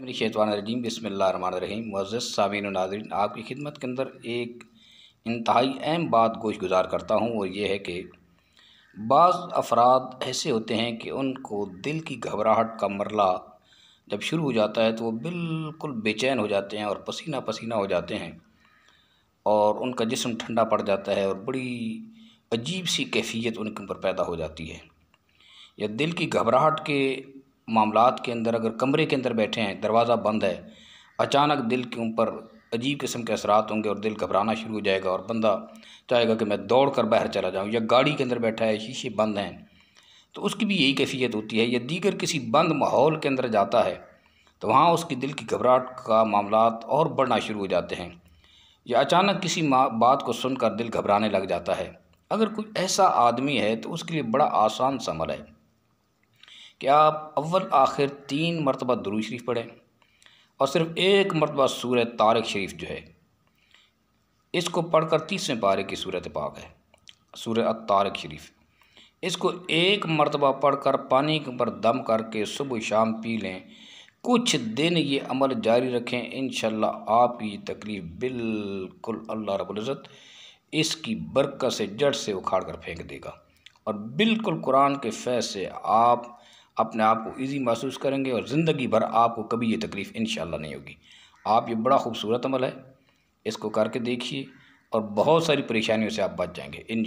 मेरी शेतवान रजीम बसमीम मज़ सामिन नाजरन आपकी खिदमत के अंदर एक इंतहाई अहम बात गोश गुजार करता हूँ और ये है कि बाज़ अफराद ऐसे होते हैं कि उनको दिल की घबराहट का मरला जब शुरू हो जाता है तो वो बिल्कुल बेचैन हो जाते हैं और पसीना पसीना हो जाते हैं और उनका जिसम ठंडा पड़ जाता है और बड़ी अजीब सी कैफियत उनके ऊपर पैदा हो जाती है या दिल की घबराहट के मामला के अंदर अगर कमरे के अंदर बैठे हैं दरवाज़ा बंद है अचानक दिल के ऊपर अजीब किस्म के असरात होंगे और दिल घबराना शुरू हो जाएगा और बंदा चाहेगा कि मैं दौड़ कर बाहर चला जाऊँ या गाड़ी के अंदर बैठा है शीशे बंद हैं तो उसकी भी यही कैफियत होती है या दीगर किसी बंद माहौल के अंदर जाता है तो वहाँ उसकी दिल की घबराहट का मामला और बढ़ना शुरू हो जाते हैं या अचानक किसी बात को सुनकर दिल घबराने लग जाता है अगर कोई ऐसा आदमी है तो उसके लिए बड़ा आसान समल है कि आप अव्वल आखिर तीन मरतबा दरू शरीफ पढ़ें और सिर्फ एक मरतबा सूर तारक शरीफ जो है इसको पढ़कर तीसरे पारे की सूरत पाक है सूर तारक शरीफ इसको एक मरतबा पढ़कर पानी के ऊपर दम करके सुबह शाम पी लें कुछ दिन ये अमल जारी रखें इन आपकी तकलीफ़ बिल्कुल अल्लाह रबुल्ज़त इसकी बरकत से जड़ से उखाड़ कर फेंक देगा और बिल्कुल कुरान के फैज़ से आप अपने आप को ईजी महसूस करेंगे और ज़िंदगी भर आपको कभी ये तकलीफ़ इन नहीं होगी आप ये बड़ा खूबसूरत अमल है इसको करके देखिए और बहुत सारी परेशानियों से आप बच जाएंगे इन